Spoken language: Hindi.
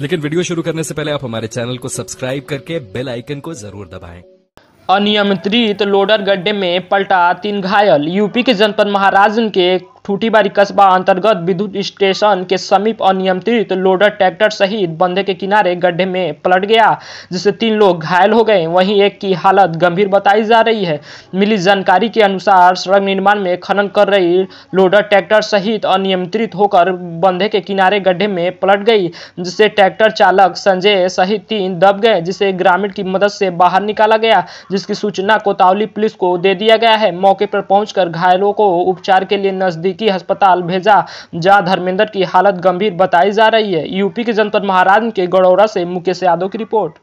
लेकिन वीडियो शुरू करने से पहले आप हमारे चैनल को सब्सक्राइब करके बेल आइकन को जरूर दबाएं। अनियंत्रित लोडर गड्ढे में पलटा तीन घायल यूपी के जनपद महाराजन के ठूठीबारी कस्बा अंतर्गत विद्युत स्टेशन के समीप अनियंत्रित लोडर ट्रैक्टर सहित बंधे के किनारे गड्ढे में पलट गया जिससे तीन लोग घायल हो गए वहीं एक की हालत गंभीर बताई जा रही है मिली जानकारी के अनुसार सड़क निर्माण में खनन कर रही लोडर ट्रैक्टर सहित अनियंत्रित होकर बंधे के किनारे गड्ढे में पलट गई जिससे ट्रैक्टर चालक संजय सहित तीन दब गए जिसे ग्रामीण की मदद से बाहर निकाला गया जिसकी सूचना कोतावली पुलिस को दे दिया गया है मौके पर पहुंचकर घायलों को उपचार के लिए नजदीक नज़दीकी अस्पताल भेजा जहां धर्मेंद्र की हालत गंभीर बताई जा रही है यूपी के जनपद महाराज के गड़ौरा से मुकेश यादव की रिपोर्ट